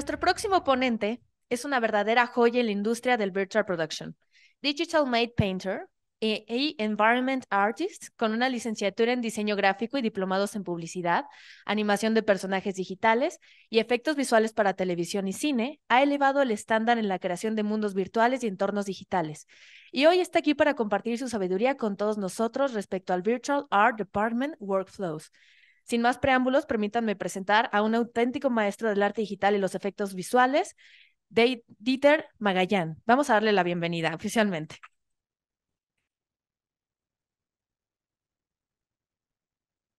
Nuestro próximo ponente es una verdadera joya en la industria del virtual production. Digital Made Painter e, e, Environment Artist con una licenciatura en diseño gráfico y diplomados en publicidad, animación de personajes digitales y efectos visuales para televisión y cine, ha elevado el estándar en la creación de mundos virtuales y entornos digitales. Y hoy está aquí para compartir su sabiduría con todos nosotros respecto al Virtual Art Department Workflows. Sin más preámbulos, permítanme presentar a un auténtico maestro del arte digital y los efectos visuales, Dieter Magallán. Vamos a darle la bienvenida oficialmente.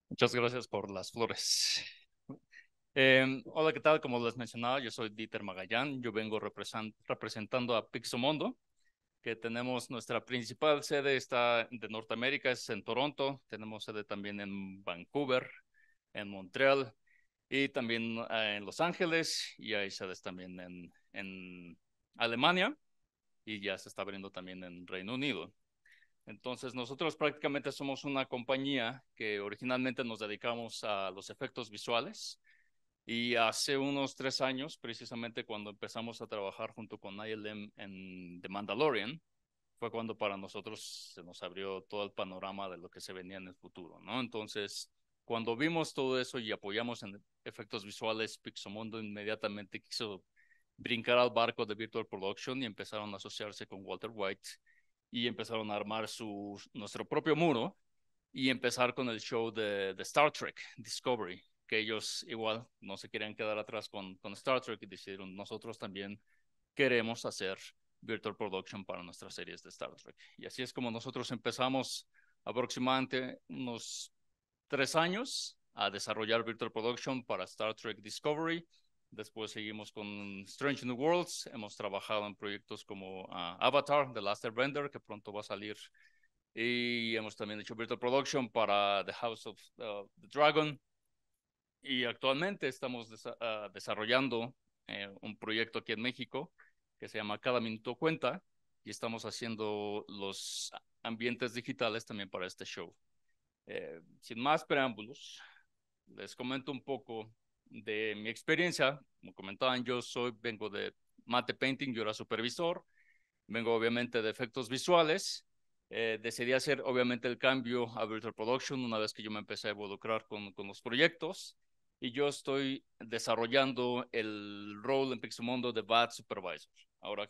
Muchas gracias por las flores. Em, hola, ¿qué tal? Como les mencionaba, yo soy Dieter Magallán. Yo vengo representando a Pixomondo, que tenemos nuestra principal sede está de Norteamérica, es en Toronto. Tenemos sede también en Vancouver, en Montreal y también eh, en Los Ángeles y se sedes también en, en Alemania y ya se está abriendo también en Reino Unido. Entonces, nosotros prácticamente somos una compañía que originalmente nos dedicamos a los efectos visuales y hace unos tres años, precisamente cuando empezamos a trabajar junto con ILM en The Mandalorian, fue cuando para nosotros se nos abrió todo el panorama de lo que se venía en el futuro, ¿no? Entonces, cuando vimos todo eso y apoyamos en efectos visuales, Pixomondo inmediatamente quiso brincar al barco de Virtual Production y empezaron a asociarse con Walter White y empezaron a armar su, nuestro propio muro y empezar con el show de, Star Trek Discovery, que ellos igual no se querían quedar atrás con, con Star Trek y decidieron nosotros también queremos hacer virtual production para nuestras series de Star Trek. Y así es como nosotros empezamos aproximadamente unos tres años a desarrollar Virtual Production para Star Trek Discovery. Después seguimos con Strange New Worlds. Hemos trabajado en proyectos como ah, Avatar, The Last Airbender, que pronto va a salir. Y hemos también hecho Virtual Production para The House of uh, the Dragon. Y actualmente estamos ah, desarrollando eh, un proyecto aquí en México que se llama Cada Minuto Cuenta. Y estamos haciendo los ambientes digitales también para este show. Eh, sin más preámbulos, les comento un poco de mi experiencia. Como comentaban, yo soy, vengo de Mate Painting, yo era supervisor, vengo obviamente de efectos visuales. Eh, decidí hacer obviamente el cambio a Virtual Production una vez que yo me empecé a involucrar con, con los proyectos y yo estoy desarrollando el rol en Pixelmundo de VAT Supervisor. Ahora,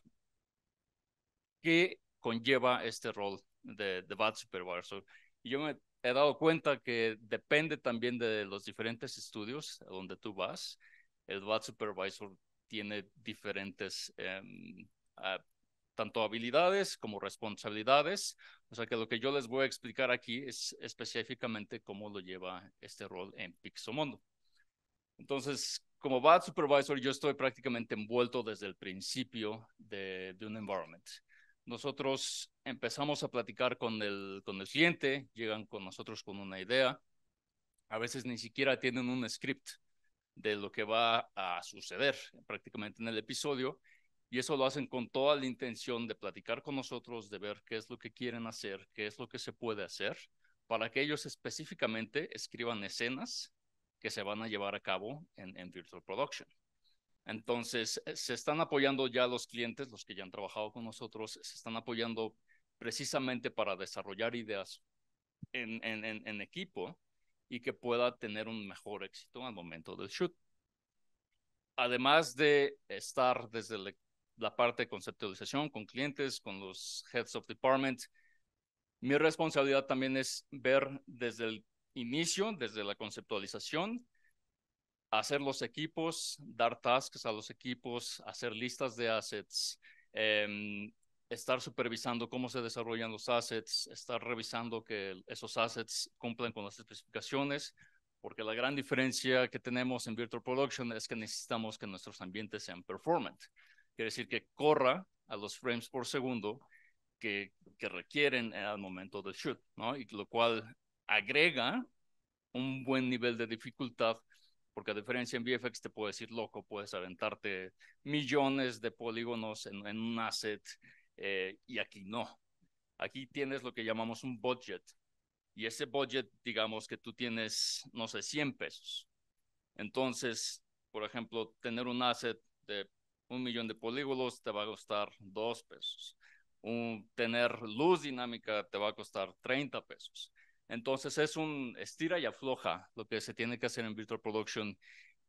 ¿qué conlleva este rol de, de Supervisor? yo me he dado cuenta que depende también de los diferentes estudios a donde tú vas. El VAT Supervisor tiene diferentes, em, ah, tanto habilidades como responsabilidades. O sea que lo que yo les voy a explicar aquí es específicamente cómo lo lleva este rol en Pixomondo. Entonces, como VAT Supervisor, yo estoy prácticamente envuelto desde el principio de un environment. Nosotros empezamos a platicar con el, con el cliente, llegan con nosotros con una idea. A veces ni siquiera tienen un script de lo que va a suceder prácticamente en el episodio. Y eso lo hacen con toda la intención de platicar con nosotros, de ver qué es lo que quieren hacer, qué es lo que se puede hacer, para que ellos específicamente escriban escenas que se van a llevar a cabo en, en Virtual Production. Entonces, eh, se están apoyando ya los clientes, los que ya han trabajado con nosotros, se están apoyando precisamente para desarrollar ideas en, equipo y que pueda tener un mejor éxito al momento del shoot. Además de estar desde la, la parte de conceptualización con clientes, con los heads of department, mi responsabilidad también es ver desde el inicio, desde la conceptualización, hacer los equipos, dar tasks a los equipos, hacer listas de assets, em, estar supervisando cómo se desarrollan los assets, estar revisando que esos assets cumplen con las especificaciones, porque la gran diferencia que tenemos en Virtual Production es que necesitamos que nuestros ambientes sean performant. Quiere decir que corra a los frames por segundo que, que requieren al momento del shoot, ¿no? Y lo cual agrega un buen nivel de dificultad porque a diferencia en VFX te puedes ir loco, puedes aventarte millones de polígonos en, un asset eh, y aquí no. Aquí tienes lo que llamamos un budget y ese budget, digamos que tú tienes, no sé, 100 pesos. Entonces, por ejemplo, tener un asset de un millón de polígonos te va a costar 2 pesos. tener luz dinámica te va a costar 30 pesos. Entonces es un estira y afloja lo que se tiene que hacer en virtual production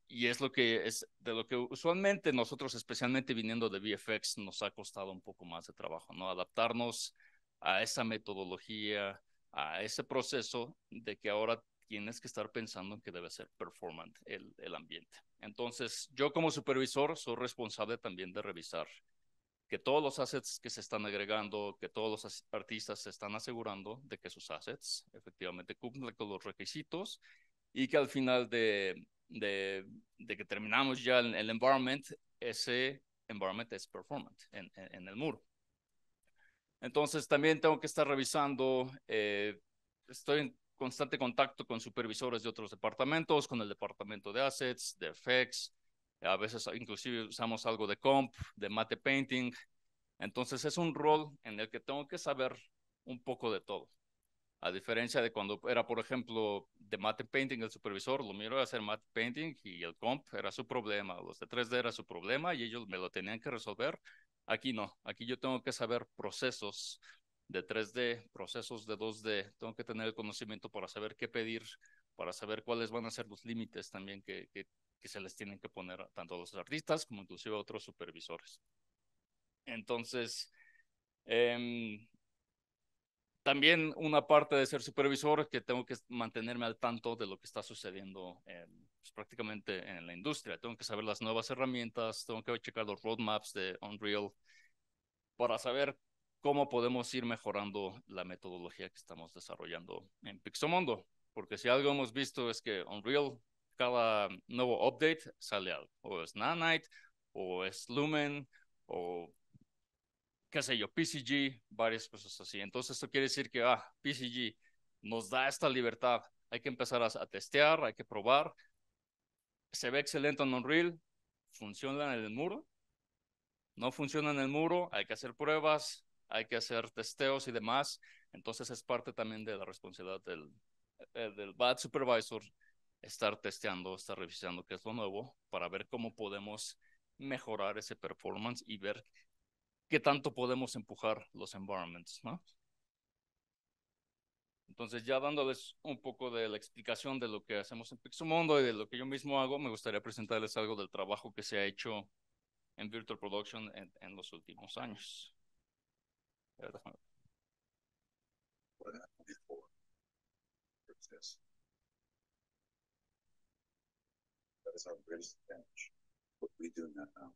y es lo que es de lo que usualmente nosotros, especialmente viniendo de VFX, nos ha costado un poco más de trabajo, ¿no? Adaptarnos a esa metodología, a ese proceso de que ahora tienes que estar pensando en que debe ser performant el ambiente. Entonces, yo como supervisor soy responsable también de revisar que todos los assets que se están agregando, que todos los artistas se están asegurando de que sus assets efectivamente cumplen con los requisitos y que al final de, que terminamos ya el, el, environment, ese environment es performant en, el muro. Entonces también tengo que estar revisando, eh, estoy en constante contacto con supervisores de otros departamentos, con el departamento de assets, de effects, a veces inclusive usamos algo de comp, de mate painting. Entonces es un rol en el que tengo que saber un poco de todo. A diferencia de cuando era, por ejemplo, de mate painting el supervisor, lo miro a hacer matte painting y el comp era su problema, los de 3D era su problema y ellos me lo tenían que resolver. Aquí no, aquí yo tengo que saber procesos de 3D, procesos de 2D, tengo que tener el conocimiento para saber qué pedir, para saber cuáles van a ser los límites también que, que, que se les tienen que poner tanto a los artistas como inclusive a otros supervisores. Entonces, em, también una parte de ser supervisor es que tengo que mantenerme al tanto de lo que está sucediendo pues, prácticamente en la industria. Tengo que saber las nuevas herramientas, tengo que checar los roadmaps de Unreal para saber cómo podemos ir mejorando la metodología que estamos desarrollando en Pixomondo. Porque si algo hemos visto es que Unreal cada nuevo update sale algo. O es Nanite, o es Lumen, o qué sé yo, PCG, varias cosas así. Entonces esto quiere decir que, ah, PCG nos da esta libertad. Hay que empezar a, a testear, hay que probar. Se ve excelente en Unreal, funciona en el muro. No funciona en el muro, hay que hacer pruebas, hay que hacer testeos y demás. Entonces es parte también de la responsabilidad del, eh, del BAD supervisor estar testeando, estar revisando qué es lo nuevo para ver cómo podemos mejorar ese performance y ver qué tanto podemos empujar los environments, ¿no? Entonces, ya dándoles un poco de la explicación de lo que hacemos en Pixelmundo y de lo que yo mismo hago, me gustaría presentarles algo del trabajo que se ha hecho en Virtual Production en, los últimos años. as our greatest advantage. But we do not know.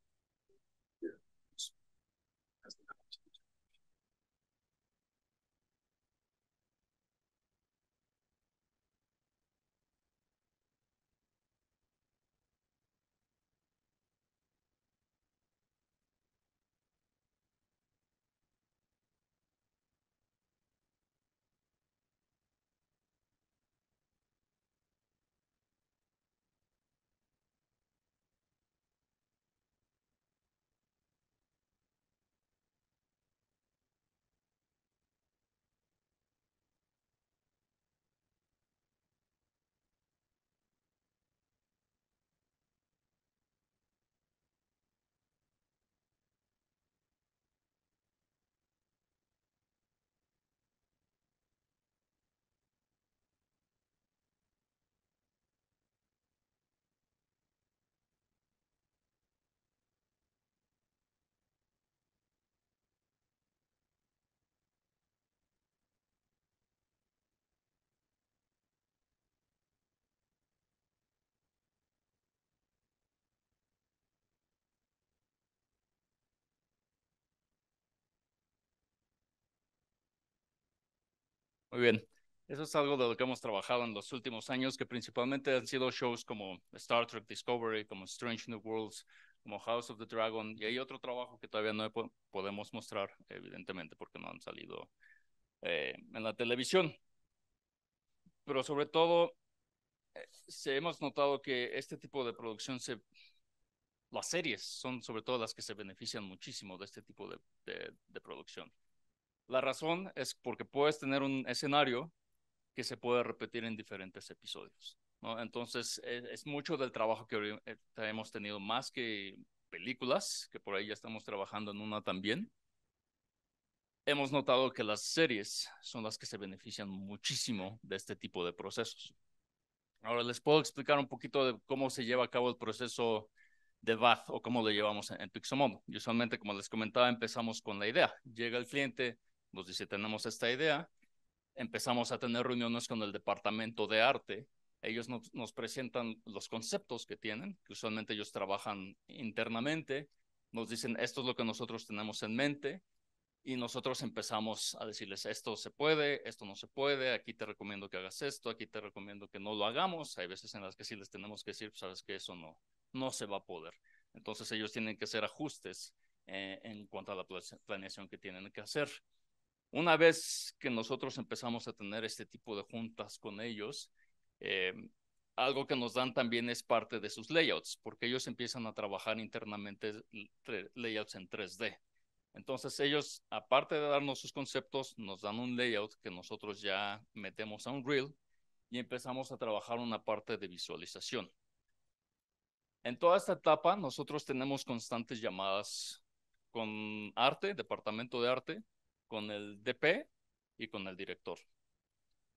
Muy bien. Eso es algo de lo que hemos trabajado en los últimos años, que principalmente han sido shows como Star Trek Discovery, como Strange New Worlds, como House of the Dragon, y hay otro trabajo que todavía no podemos mostrar, evidentemente, porque no han salido eh, en la televisión. Pero sobre todo, se eh, hemos notado que este tipo de producción se... Las series son sobre todo las que se benefician muchísimo de este tipo de producción. La razón es porque puedes tener un escenario que se puede repetir en diferentes episodios. Entonces, e, es, mucho del trabajo que eh, hemos tenido, más que películas, que por ahí ya estamos trabajando en una también. Hemos notado que las series son las que se benefician muchísimo de este tipo de procesos. Ahora les puedo explicar un poquito de cómo se lleva a cabo el proceso de Bath o cómo lo llevamos en, en Usualmente, como les comentaba, empezamos con la idea. Llega el cliente, nos dice, tenemos esta idea, empezamos a tener reuniones con el departamento de arte, ellos nos, presentan los conceptos que tienen, que usualmente ellos trabajan internamente, nos dicen, esto es lo que nosotros tenemos en mente, y nosotros empezamos a decirles, esto se puede, esto no se puede, aquí te recomiendo que hagas esto, aquí te recomiendo que no lo hagamos. Hay veces en las que sí les tenemos que decir, pues, sabes que eso no, no se va a poder. Entonces ellos tienen que hacer ajustes eh, en cuanto a la planeación que tienen que hacer. Una vez que nosotros empezamos a tener este tipo de juntas con ellos, eh, algo que nos dan también es parte de sus layouts, porque ellos empiezan a trabajar internamente layouts en 3D. Entonces ellos, aparte de darnos sus conceptos, nos dan un layout que nosotros ya metemos a Unreal y empezamos a trabajar una parte de visualización. En toda esta etapa, nosotros tenemos constantes llamadas con arte, departamento de arte, con el DP y con el director.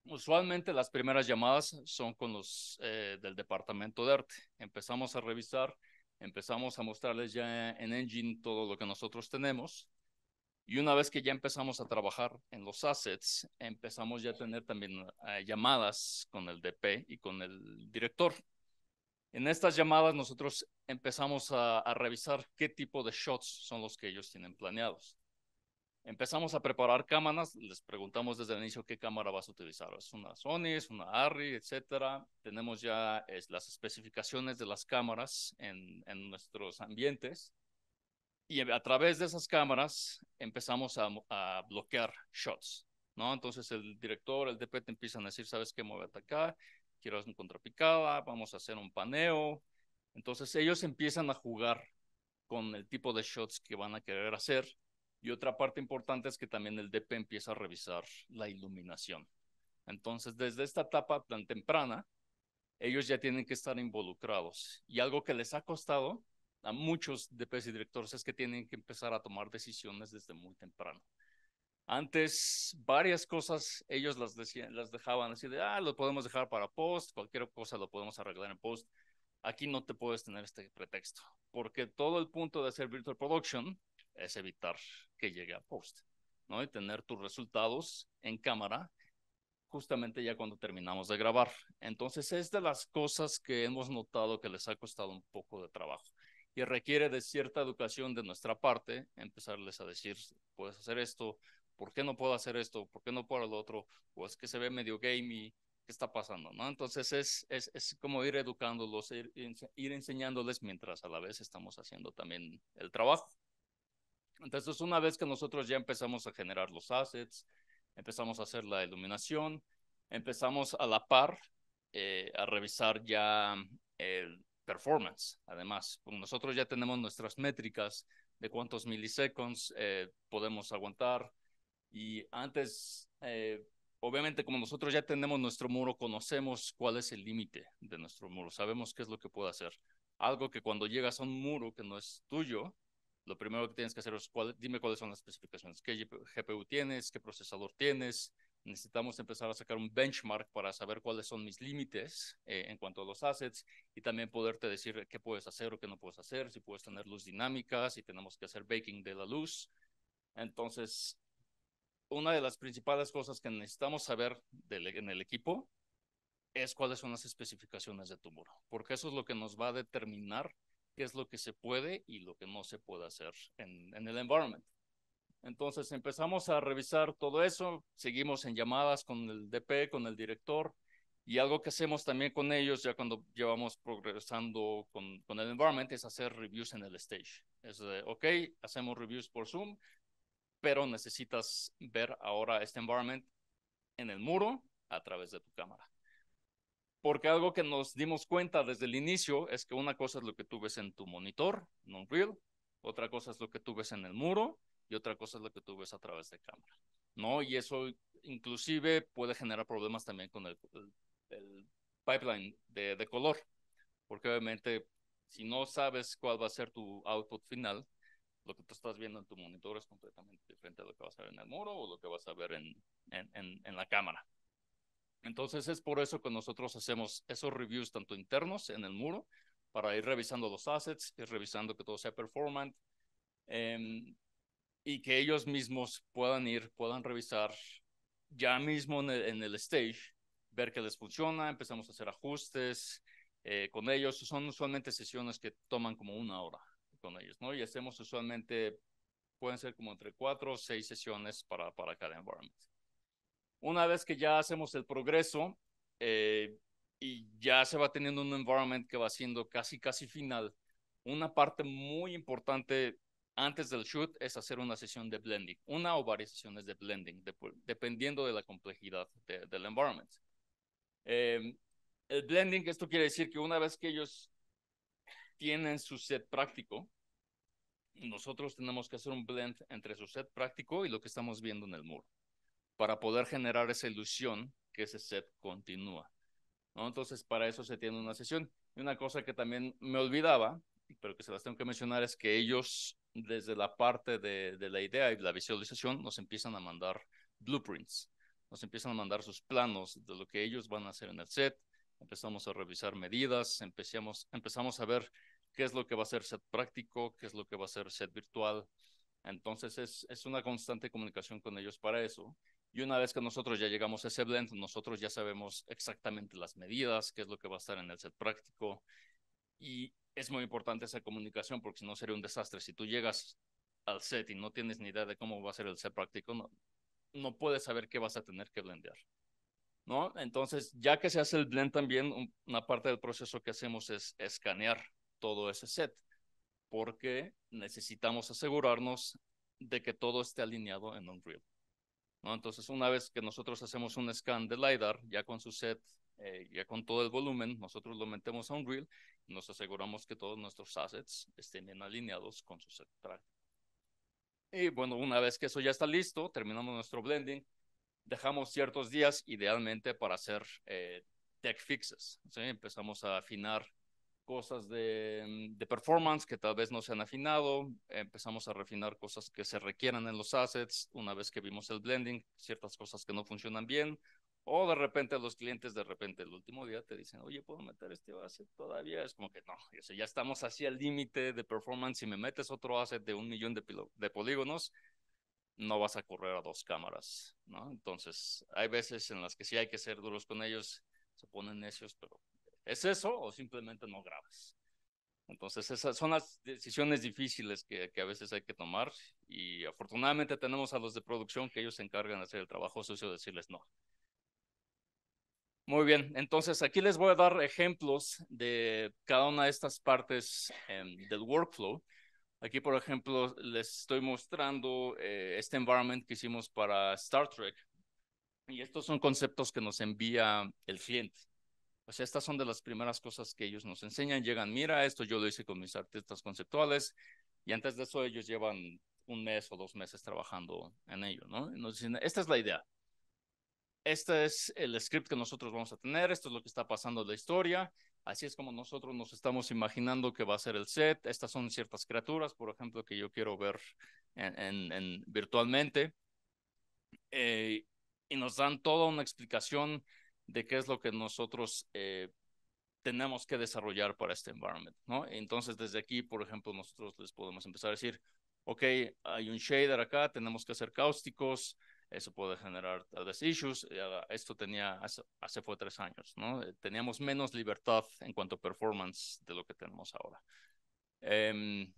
Usualmente las primeras llamadas son con los eh, del departamento de arte. Empezamos a revisar, empezamos a mostrarles ya en Engine todo lo que nosotros tenemos. Y una vez que ya empezamos a trabajar en los assets, empezamos ya a tener también eh, llamadas con el DP y con el director. En estas llamadas nosotros empezamos a revisar qué tipo de shots son los que ellos tienen planeados empezamos a preparar cámaras, les preguntamos desde el inicio qué cámara vas a utilizar. Es una Sony, es una Arri, etcétera. Tenemos ya las especificaciones de las cámaras en, en, nuestros ambientes. Y a través de esas cámaras empezamos a, a, bloquear shots, ¿no? Entonces el director, el DP te empiezan a decir, ¿sabes qué? Muévete acá, quiero hacer un contrapicada, vamos a hacer un paneo. Entonces ellos empiezan a jugar con el tipo de shots que van a querer hacer y otra parte importante es que también el DP empieza a revisar la iluminación. Entonces, desde esta etapa tan temprana, ellos ya tienen que estar involucrados. Y algo que les ha costado a muchos DPs y directores es que tienen que empezar a tomar decisiones desde muy temprano. Antes, varias cosas ellos las, decían, las dejaban así de, ah, lo podemos dejar para post, cualquier cosa lo podemos arreglar en post. Aquí no te puedes tener este pretexto, porque todo el punto de hacer virtual production es evitar que llegue a post, ¿no? Y tener tus resultados en cámara justamente ya cuando terminamos de grabar. Entonces es de las cosas que hemos notado que les ha costado un poco de trabajo y requiere de cierta educación de nuestra parte empezarles a decir, puedes hacer esto, ¿por qué no puedo hacer esto? ¿Por qué no puedo el otro? O es que se ve medio gamey, ¿qué está pasando? ¿no? Entonces es, es, como ir educándolos, ir enseñándoles mientras a la vez estamos haciendo también el trabajo. Entonces, una vez que nosotros ya empezamos a generar los assets, empezamos a hacer la iluminación, empezamos a la par eh, a revisar ya el performance. Además, pues, nosotros ya tenemos nuestras métricas de cuántos milisegundos eh, podemos aguantar. Y antes, eh, obviamente, como nosotros ya tenemos nuestro muro, conocemos cuál es el límite de nuestro muro, sabemos qué es lo que puede hacer. Algo que cuando llegas a un muro que no es tuyo, lo primero que tienes que hacer es dime cuáles son las especificaciones, qué GPU tienes, qué procesador tienes. Necesitamos empezar a sacar un benchmark para saber cuáles son mis límites eh, en cuanto a los assets y también poderte decir qué puedes hacer o qué no puedes hacer, si puedes tener luz dinámica, si tenemos que hacer baking de la luz. Entonces, una de las principales cosas que necesitamos saber e, en el equipo es cuáles son las especificaciones de tu muro, porque eso es lo que nos va a determinar qué es lo que se puede y lo que no se puede hacer en, en el environment. Entonces empezamos a revisar todo eso, seguimos en llamadas con el DP, con el director, y algo que hacemos también con ellos ya cuando llevamos progresando con, con el environment es hacer reviews en el stage. Es de, ok, hacemos reviews por Zoom, pero necesitas ver ahora este environment en el muro a través de tu cámara porque algo que nos dimos cuenta desde el inicio es que una cosa es lo que tú ves en tu monitor, no real otra cosa es lo que tú ves en el muro y otra cosa es lo que tú ves a través de cámara, ¿no? Y eso inclusive puede generar problemas también con el, pipeline de, color, porque obviamente si no sabes cuál va a ser tu output final, lo que tú estás viendo en tu monitor es completamente diferente a lo que vas a ver en el muro o lo que vas a ver en la cámara. Entonces es por eso que nosotros hacemos esos reviews tanto internos en el muro para ir revisando los assets, ir revisando que todo sea performant em, y que ellos mismos puedan ir, puedan revisar ya mismo en el, stage, ver que les funciona, empezamos a hacer ajustes eh, con ellos. Son usualmente sesiones que toman como una hora con ellos, ¿no? Y hacemos usualmente, pueden ser como entre cuatro o seis sesiones para, para cada environment una vez que ya hacemos el progreso eh, y ya se va teniendo un environment que va siendo casi, casi final, una parte muy importante antes del shoot es hacer una sesión de blending, una o varias sesiones de blending, dependiendo de la complejidad del environment. Em, el blending, esto quiere decir que una vez que ellos tienen su set práctico, nosotros tenemos que hacer un blend entre su set práctico y lo que estamos viendo en el muro para poder generar esa ilusión que ese set continúa. Entonces, para eso se tiene una sesión. Y una cosa que también me olvidaba, pero que se las tengo que mencionar, es que ellos, desde la parte de, la idea y la visualización, nos empiezan a mandar blueprints, nos empiezan a mandar sus planos de lo que ellos van a hacer en el set, empezamos a revisar medidas, empezamos, a ver qué es lo que va a ser set práctico, qué es lo que va a ser set virtual. Entonces es una constante comunicación con ellos para eso y una vez que nosotros ya llegamos a ese blend, nosotros ya sabemos exactamente las medidas, qué es lo que va a estar en el set práctico. Y es muy importante esa comunicación porque si no sería un desastre. Si tú llegas al set y no tienes ni idea de cómo va a ser el set práctico, no, puedes saber qué vas a tener que blendear. ¿No? Entonces, ya que se hace el blend también, una parte del proceso que hacemos es escanear todo ese set, porque necesitamos asegurarnos de que todo esté alineado en Unreal. Entonces, una vez que nosotros hacemos un scan de LiDAR, ya con su set, eh, ya con todo el volumen, nosotros lo metemos a Unreal y nos aseguramos que todos nuestros assets estén bien alineados con su set práctico. Y bueno, una vez que eso ya está listo, terminamos nuestro blending, dejamos ciertos días idealmente para hacer eh, tech fixes. Empezamos a afinar cosas de, performance que tal vez no se han afinado, empezamos a refinar cosas que se requieran en los assets, una vez que vimos el blending, ciertas cosas que no funcionan bien, o de repente los clientes, de repente el último día te dicen, oye, ¿puedo meter este asset todavía? Es como que no, ya estamos así al límite de performance, si me metes otro asset de un millón de, de polígonos, no vas a correr a dos cámaras, ¿no? Entonces, hay veces en las que sí hay que ser duros con ellos, se ponen necios, pero ¿Es eso o simplemente no grabas? Entonces, esas son las decisiones difíciles que, a veces hay que tomar y afortunadamente tenemos a los de producción que ellos se encargan de hacer el trabajo sucio, decirles no. Muy bien, entonces aquí les voy a dar ejemplos de cada una de estas partes em, del workflow. Aquí, por ejemplo, les estoy mostrando eh, este environment que hicimos para Star Trek. Y estos son conceptos que nos envía el cliente. O sea, estas son de las primeras cosas que ellos nos enseñan. Llegan, mira, esto yo lo hice con mis artistas conceptuales. Y antes de eso ellos llevan un mes o dos meses trabajando en ello, ¿no? Y nos dicen, esta es la idea. Este es el script que nosotros vamos a tener, esto es lo que está pasando en la historia, así es como nosotros nos estamos imaginando que va a ser el set, estas son ciertas criaturas, por ejemplo, que yo quiero ver en, virtualmente, eh, y nos dan toda una explicación de qué es lo que nosotros eh, tenemos que desarrollar para este environment, ¿no? Entonces, desde aquí, por ejemplo, nosotros les podemos empezar a decir, ok, hay un shader acá, tenemos que hacer cáusticos, eso puede generar tales issues. Esto tenía, hace, fue tres años, ¿no? Eh, teníamos menos libertad en cuanto a performance de lo que tenemos ahora. Em,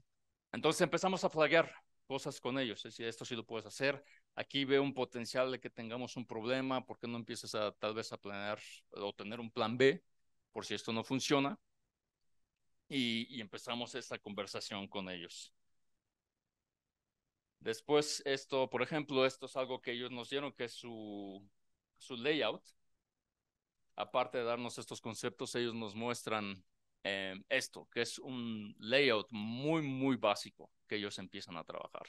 entonces empezamos a flaggear cosas con ellos, es decir, esto sí lo puedes hacer, aquí veo un potencial de que tengamos un problema, ¿por qué no empiezas a tal vez a planear o tener un plan B por si esto no funciona? Y, empezamos esta conversación con ellos. Después, esto, por ejemplo, esto es algo que ellos nos dieron, que es su, su layout. Aparte de darnos estos conceptos, ellos nos muestran eh, esto, que es un layout muy, muy básico que ellos empiezan a trabajar.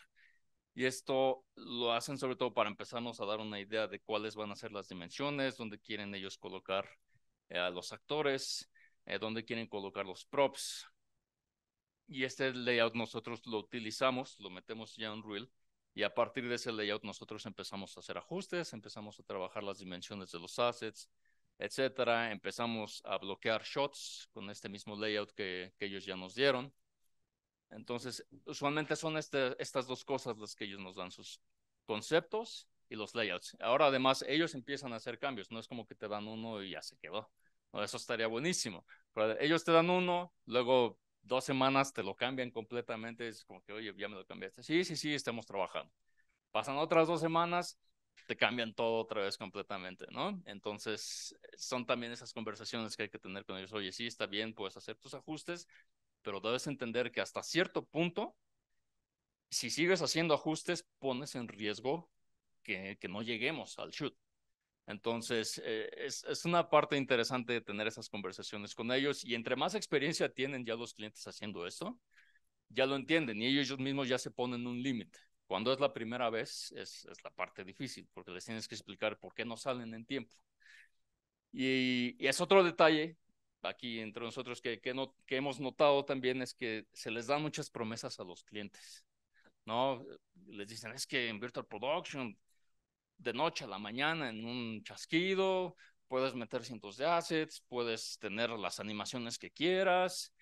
Y esto lo hacen sobre todo para empezarnos a dar una idea de cuáles van a ser las dimensiones, dónde quieren ellos colocar eh, a los actores, eh, dónde quieren colocar los props. Y este layout nosotros lo utilizamos, lo metemos ya en Unreal Y a partir de ese layout nosotros empezamos a hacer ajustes, empezamos a trabajar las dimensiones de los assets, etcétera. Empezamos a bloquear shots con este mismo layout que ellos ya nos dieron. Entonces, usualmente son este, estas dos cosas las que ellos nos dan, sus conceptos y los layouts. Ahora, además, ellos empiezan a hacer cambios, no es como que te dan uno y ya se quedó. eso estaría buenísimo. Pero ellos te dan uno, luego dos semanas te lo cambian completamente, es como que, oye, ya me lo cambiaste. Sí, sí, sí, estamos trabajando. Pasan otras dos semanas, te cambian todo otra vez completamente, ¿no? Entonces, son también esas conversaciones que hay que tener con ellos. Oye, sí, está bien, puedes hacer tus ajustes, pero debes entender que hasta cierto punto, si sigues haciendo ajustes, pones en riesgo que, no lleguemos al shoot. Entonces, eh, es, una parte interesante de tener esas conversaciones con ellos y entre más experiencia tienen ya los clientes haciendo esto, ya lo entienden y ellos mismos ya se ponen un límite. Cuando es la primera vez, es, la parte difícil porque les tienes que explicar por qué no salen en tiempo. y es otro detalle aquí entre nosotros que, que, no, que hemos notado también es que se les dan muchas promesas a los clientes, ¿no? Les dicen, es que en Virtual Production, de noche a la mañana, en un chasquido, puedes meter cientos de assets, puedes tener las animaciones que quieras.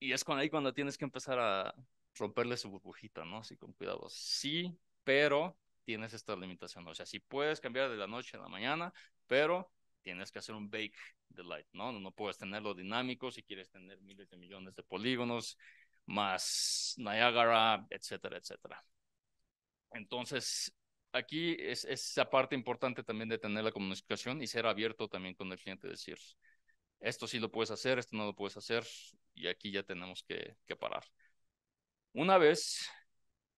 Y es con ahí cuando tienes que empezar a romperle su burbujita, ¿no? Así con cuidado. Sí, pero tienes esta limitación. O sea, sí puedes cambiar de la noche a la mañana, pero tienes que hacer un bake de light, ¿no? No puedes tenerlo dinámico si quieres tener miles de millones de polígonos, más Niagara, etcétera, etcétera. Entonces, aquí es esa parte importante también de tener la comunicación y ser abierto también con el cliente, decir, esto sí lo puedes hacer, esto no lo puedes hacer, y aquí ya tenemos que, que parar. Una vez,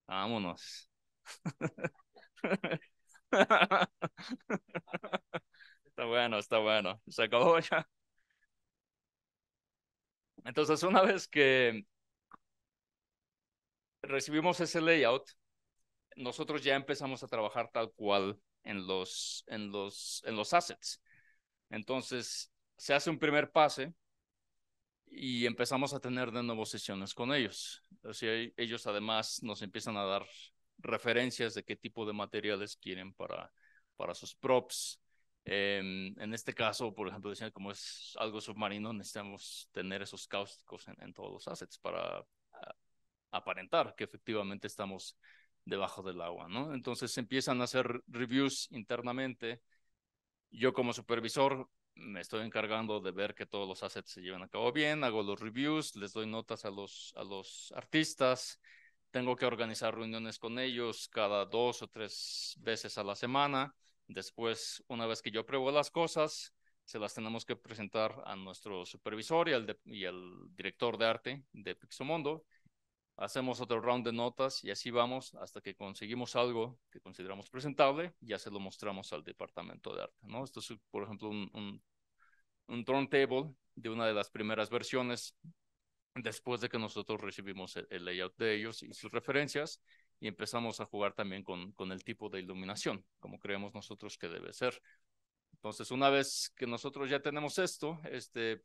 vámonos. Está bueno, está bueno. Se acabó ya. Entonces, una vez que recibimos ese layout, nosotros ya empezamos a trabajar tal cual en los, en los, en los assets. Entonces, se hace un primer pase y empezamos a tener de nuevo sesiones con ellos. O e-, ellos además nos empiezan a dar referencias de qué tipo de materiales quieren para, para sus props, Em, en este caso, por ejemplo, decían como es algo submarino, necesitamos tener esos cáusticos en, todos los assets para ah, aparentar que efectivamente estamos debajo del agua, ¿no? Entonces empiezan a hacer reviews internamente. Yo como supervisor me estoy encargando de ver que todos los assets se lleven a cabo bien, hago los reviews, les doy notas a los artistas, tengo que organizar reuniones con ellos cada dos o tres veces a la semana Después, una vez que yo pruebo las cosas, se las tenemos que presentar a nuestro supervisor y al, director de arte de Pixomondo. Hacemos otro round de notas y así vamos hasta que conseguimos algo que consideramos presentable, ya se lo mostramos al departamento de arte. ¿no? Esto es, por ejemplo, un, un, un turntable de una de las primeras versiones después de que nosotros recibimos el, layout de ellos y sus referencias y empezamos a jugar también con, con el tipo de iluminación, como creemos nosotros que debe ser. Entonces, una vez que nosotros ya tenemos esto, este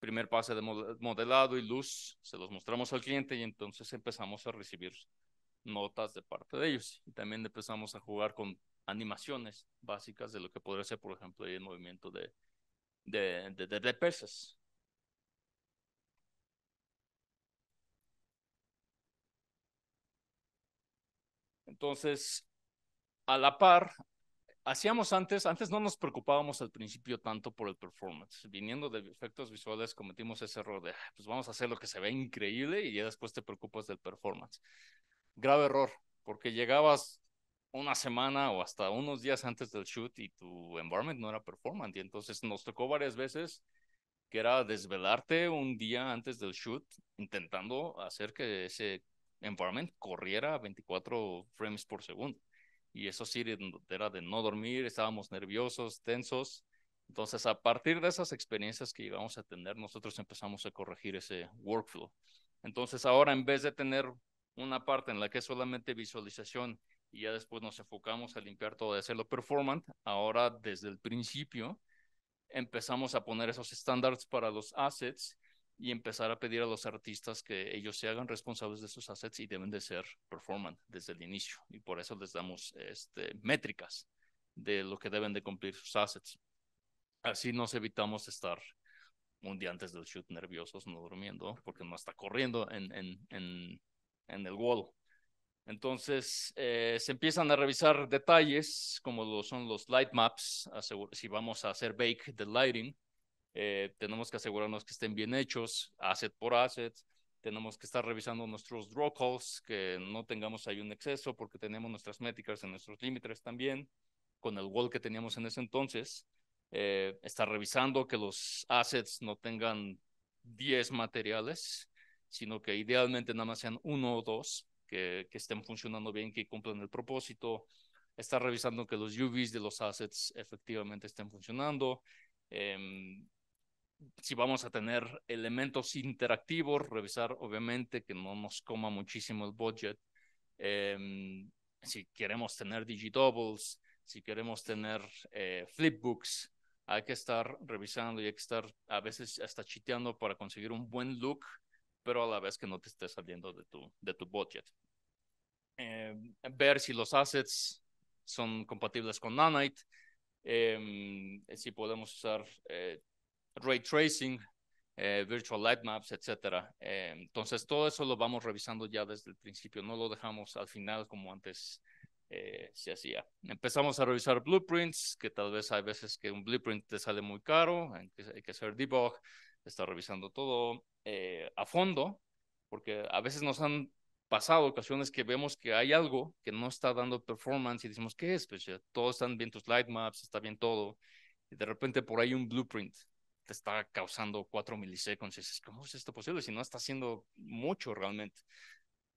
primer pase de modelado y luz, se los mostramos al cliente y entonces empezamos a recibir notas de parte de ellos. Y también empezamos a jugar con animaciones básicas de lo que podría ser, por ejemplo, el movimiento de, de, de, de, de pesas. Entonces, a la par, hacíamos antes, antes no nos preocupábamos al principio tanto por el performance. Viniendo de efectos visuales, cometimos ese error de, ah, pues vamos a hacer lo que se ve increíble y ya después te preocupas del performance. Grave error, porque llegabas una semana o hasta unos días antes del shoot y tu environment no era performance. Y entonces nos tocó varias veces que era desvelarte un día antes del shoot intentando hacer que ese environment corriera 24 frames por segundo. Y eso sí era de no dormir, estábamos nerviosos, tensos. Entonces, a partir de esas experiencias que íbamos a tener, nosotros empezamos a corregir ese workflow. Entonces, ahora en vez de tener una parte en la que es solamente visualización y ya después nos enfocamos a limpiar todo y hacerlo performant, ahora desde el principio empezamos a poner esos estándares para los assets y empezar a pedir a los artistas que ellos se hagan responsables de sus assets y deben de ser performant desde el inicio. Y por eso les damos este, métricas de lo que deben de cumplir sus assets. Así nos evitamos estar un día antes del shoot nerviosos, no durmiendo, porque no está corriendo en, en, en, el wall. Entonces, eh, se empiezan a revisar detalles como lo son los light maps, si vamos a hacer bake de lighting, eh, tenemos que asegurarnos que estén bien hechos, asset por asset, tenemos que estar revisando nuestros draw calls, que no tengamos ahí un exceso, porque tenemos nuestras métricas en nuestros límites también, con el wall que teníamos en ese entonces, eh, estar revisando que los assets no tengan 10 materiales, sino que idealmente nada más sean uno o dos, que, estén funcionando bien, que cumplan el propósito, estar revisando que los UVs de los assets efectivamente estén funcionando, em, si vamos a tener elementos interactivos, revisar obviamente que no nos coma muchísimo el budget. Em, si queremos tener digidoubles, si queremos tener eh, flipbooks, hay que estar revisando y hay que estar a veces hasta chiteando para conseguir un buen look, pero a la vez que no te esté saliendo de tu, de tu budget. Em, ver si los assets son compatibles con Nanite, em, si podemos usar eh, ray tracing, eh, virtual light maps, etcétera. Eh, entonces, todo eso lo vamos revisando ya desde el principio, no lo dejamos al final como antes eh, se hacía. Empezamos a revisar blueprints, que tal vez hay veces que un blueprint te sale muy caro, hay que hacer debug, está revisando todo a fondo, porque a veces nos han pasado ocasiones que vemos que hay algo que no está dando performance y decimos, ¿qué es? Pues ya, todos están bien tus light maps, está bien todo, y de repente por ahí un blueprint te está causando 4 milisegundos. Y dices, ¿cómo es esto posible? Si no está haciendo mucho realmente.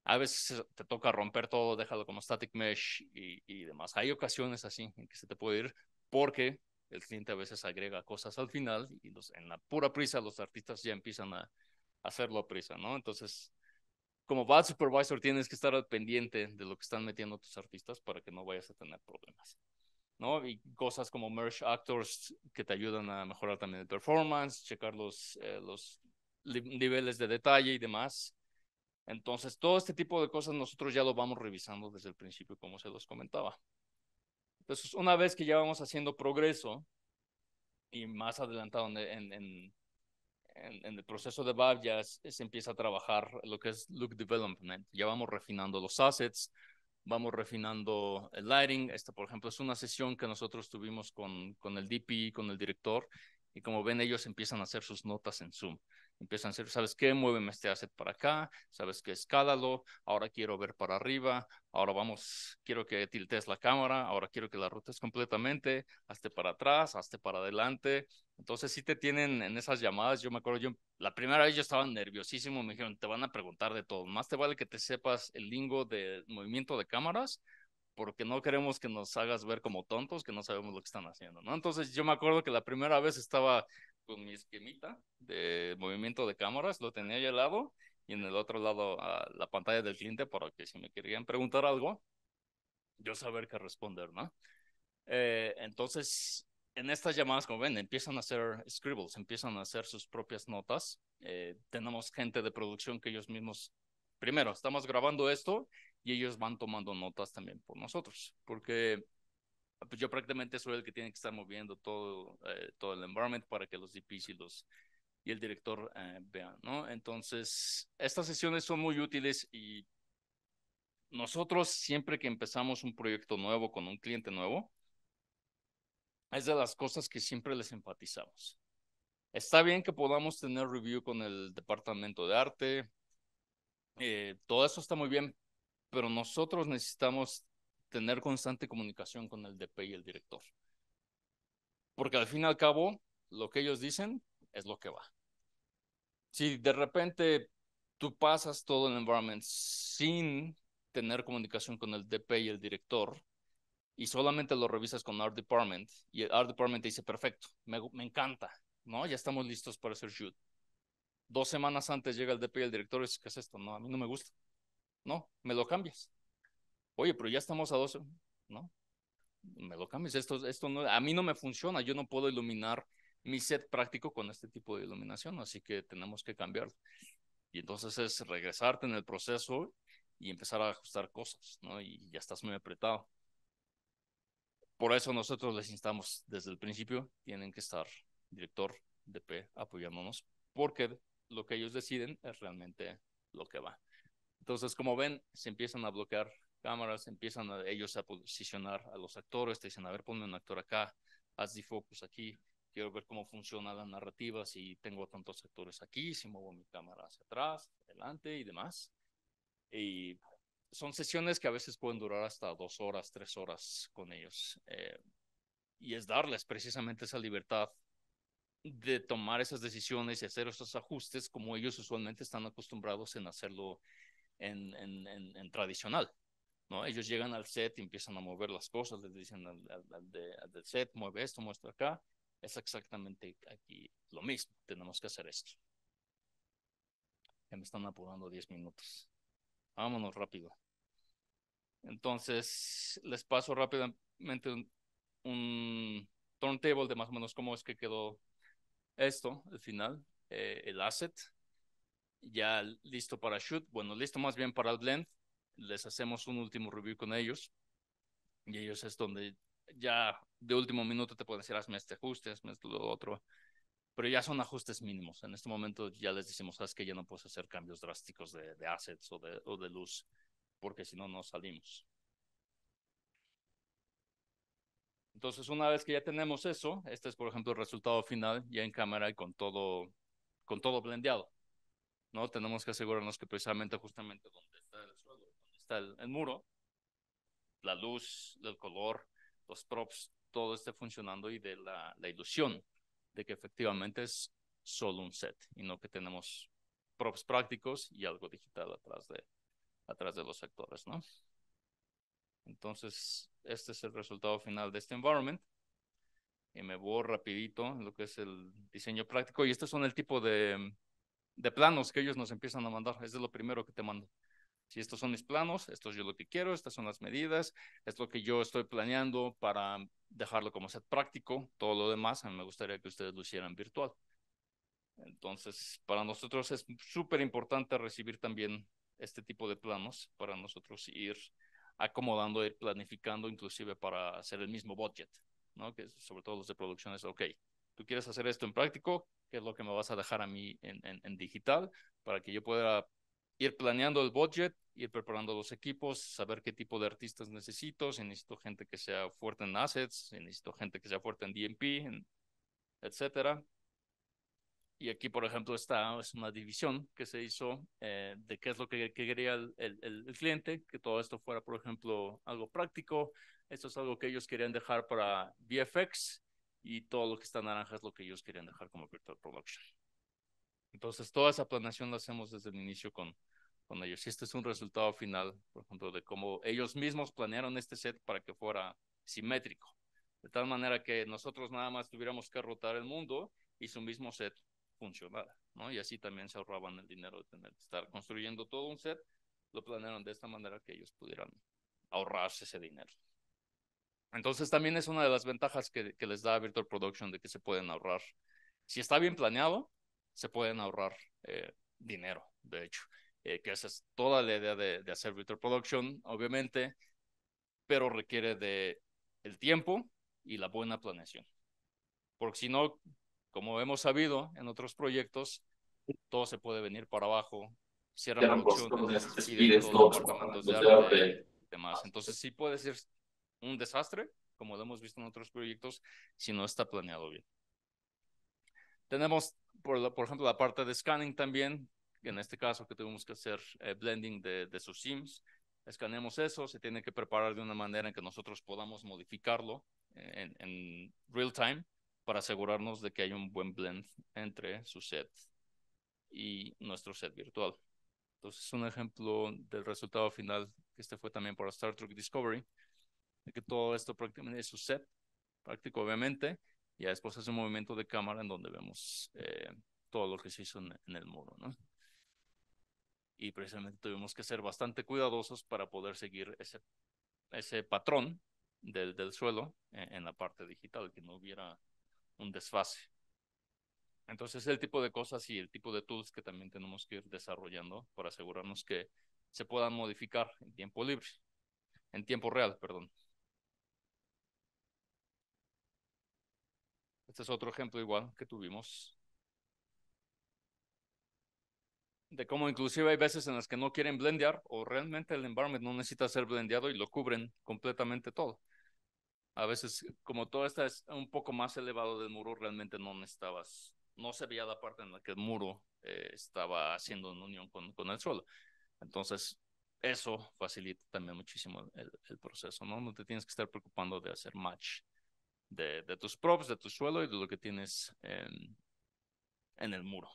A veces te toca romper todo, déjalo como static mesh y, demás. Hay ocasiones así en que se te puede ir porque el cliente a veces agrega cosas al final y en la pura prisa los artistas ya empiezan a, a hacerlo a prisa, ¿no? Entonces, como bad supervisor tienes que estar al pendiente de lo que están metiendo tus artistas para que no vayas a tener problemas. Y cosas como merge actors que te ayudan a mejorar también el performance, checar los, eh, los niveles de detalle y demás. Entonces, todo este tipo de cosas nosotros ya lo vamos revisando desde el principio, como se los comentaba. Entonces, una vez que ya vamos haciendo progreso y más adelantado en, en, en, en el proceso de BAB, ya se empieza a trabajar lo que es look development. Ya vamos refinando los assets, vamos refinando el lighting. Esta, por ejemplo, es una sesión que nosotros tuvimos con, con el DP, con el director, y como ven, ellos empiezan a hacer sus notas en Zoom. Empiezan a decir, ¿sabes qué? Muéveme este asset para acá, ¿sabes qué? Escálalo, ahora quiero ver para arriba, ahora vamos, quiero que tiltes la cámara, ahora quiero que la rotes completamente, hazte para atrás, hazte para adelante. Entonces, si te tienen en esas llamadas. Yo me acuerdo, yo la primera vez yo estaba nerviosísimo, me dijeron, te van a preguntar de todo. Más te vale que te sepas el lingo de movimiento de cámaras porque no queremos que nos hagas ver como tontos que no sabemos lo que están haciendo, ¿no? Entonces yo me acuerdo que la primera vez estaba con mi esquemita de movimiento de cámaras, lo tenía ahí al lado y en el otro lado la pantalla del cliente para que si me querían preguntar algo, yo saber qué responder, ¿no? Eh, entonces, en estas llamadas, como ven, empiezan a hacer scribbles, empiezan a hacer sus propias notas. Eh, tenemos gente de producción que ellos mismos, primero, estamos grabando esto y ellos van tomando notas también por nosotros, porque pues, yo prácticamente soy el que tiene que estar moviendo todo, eh, todo el environment para que los DPs y, los, y el director eh, vean, ¿no? Entonces, estas sesiones son muy útiles y nosotros siempre que empezamos un proyecto nuevo con un cliente nuevo, es de las cosas que siempre les enfatizamos. Está bien que podamos tener review con el departamento de arte, eh, todo eso está muy bien, pero nosotros necesitamos tener constante comunicación con el DP y el director. Porque al fin y al cabo, lo que ellos dicen es lo que va. Si de repente tú pasas todo el environment sin tener comunicación con el DP y el director, y solamente lo revisas con Art Department, y el Art Department te dice, perfecto, me, me encanta, ¿no? Ya estamos listos para hacer shoot. Dos semanas antes llega el DP y el director y dice, ¿qué es esto? No, a mí no me gusta. No, me lo cambias oye, pero ya estamos a 12, ¿no? Me lo cambies, esto, esto no, a mí no me funciona, yo no puedo iluminar mi set práctico con este tipo de iluminación, así que tenemos que cambiarlo. Y entonces es regresarte en el proceso y empezar a ajustar cosas, ¿no? Y ya estás muy apretado. Por eso nosotros les instamos desde el principio, tienen que estar director de P apoyándonos, porque lo que ellos deciden es realmente lo que va. Entonces, como ven, se empiezan a bloquear cámaras, empiezan ellos a posicionar a los actores, te dicen, a ver, ponme un actor acá, haz de focus aquí, quiero ver cómo funciona la narrativa, si tengo tantos actores aquí, si muevo mi cámara hacia atrás, adelante y demás. Y son sesiones que a veces pueden durar hasta dos horas, tres horas con ellos. Eh, y es darles precisamente esa libertad de tomar esas decisiones y hacer esos ajustes como ellos usualmente están acostumbrados en hacerlo en, en tradicional. Ellos llegan al set y empiezan a mover las cosas, les dicen al, del set, mueve esto, muestra acá. Es exactamente aquí lo mismo, tenemos que hacer esto. Ya me están apurando 10 minutos. Vámonos rápido. Entonces, les paso rápidamente un, un turntable de más o menos cómo es que quedó esto, el final, eh, el asset, ya listo para shoot, bueno, listo más bien para el blend, les hacemos un último review con ellos y ellos es donde ya de último minuto te pueden decir hazme este ajuste, hazme lo otro, pero ya son ajustes mínimos. En este momento ya les decimos, haz que ya no puedes hacer cambios drásticos de, assets o de, o de luz, porque si no, no salimos. Entonces, una vez que ya tenemos eso, este es, por ejemplo, el resultado final ya en cámara y con todo, con todo blendeado. ¿no? Tenemos que asegurarnos que precisamente justamente donde está el está el, muro, la luz, el color, los props, todo esté funcionando y de la, ilusión de que efectivamente es solo un set y no que tenemos props prácticos y algo digital atrás de, atrás de los actores, ¿no? Entonces, este es el resultado final de este environment. Y me voy rapidito en lo que es el diseño práctico. Y estos son el tipo de, de planos que ellos nos empiezan a mandar. Este es lo primero que te mando. Si estos son mis planos, esto es yo lo que quiero, estas son las medidas, es lo que yo estoy planeando para dejarlo como set práctico, todo lo demás, a mí me gustaría que ustedes lo hicieran virtual. Entonces, para nosotros es súper importante recibir también este tipo de planos para nosotros ir acomodando, ir planificando, inclusive para hacer el mismo budget, ¿no? Que sobre todo los de producción es, ok, tú quieres hacer esto en práctico, ¿qué es lo que me vas a dejar a mí en digital para que yo pueda ir planeando el budget, ir preparando los equipos, saber qué tipo de artistas necesito, si necesito gente que sea fuerte en assets, si necesito gente que sea fuerte en DMP, etc. etcétera. Y aquí, por ejemplo, está es una división que se hizo eh, de qué es lo que, quería el, cliente, que todo esto fuera, por ejemplo, algo práctico. Esto es algo que ellos querían dejar para VFX y todo lo que está naranja es lo que ellos querían dejar como virtual production. Entonces, toda esa planeación la hacemos desde el inicio con, con ellos. Y este es un resultado final, por ejemplo, de cómo ellos mismos planearon este set para que fuera simétrico. De tal manera que nosotros nada más tuviéramos que rotar el mundo y su mismo set funcionara, ¿no? Y así también se ahorraban el dinero de tener que estar construyendo todo un set. Lo planearon de esta manera que ellos pudieran ahorrarse ese dinero. Entonces también es una de las ventajas que les da Virtual Production de que se pueden ahorrar. Si está bien planeado, se pueden ahorrar eh, dinero, de hecho, eh, que esa es toda la idea de, hacer virtual production, obviamente, pero requiere de el tiempo y la buena planeación. Porque si no, como hemos sabido en otros proyectos, todo se puede venir para abajo, cierran producción de demás. Entonces sí puede ser un desastre, como lo hemos visto en otros proyectos, si no está planeado bien. Tenemos por, ejemplo, la parte de scanning también, en este caso que tuvimos que hacer eh, blending de, sus SIMs, escaneamos eso, se tiene que preparar de una manera en que nosotros podamos modificarlo eh, en, real time para asegurarnos de que hay un buen blend entre su set y nuestro set virtual. Entonces, un ejemplo del resultado final, que este fue también para Star Trek Discovery, de que todo esto prácticamente es su set, práctico obviamente, ya después hace un movimiento de cámara en donde vemos eh, todo lo que se hizo en, el muro, ¿no? Y precisamente tuvimos que ser bastante cuidadosos para poder seguir ese, ese patrón del, del suelo en, en la parte digital, que no hubiera un desfase. Entonces, el tipo de cosas y el tipo de tools que también tenemos que ir desarrollando para asegurarnos que se puedan modificar en tiempo libre, en tiempo real, perdón. Este es otro ejemplo igual que tuvimos. De cómo inclusive hay veces en las que no quieren blendear o realmente el environment no necesita ser blendeado y lo cubren completamente todo. A veces, como todo está es un poco más elevado del muro, realmente no no se veía la parte en la que el muro eh, estaba haciendo una unión con, el suelo. Entonces, eso facilita también muchísimo el, el, proceso, ¿no? No te tienes que estar preocupando de hacer match de, tus props, de tu suelo y de lo que tienes en el muro.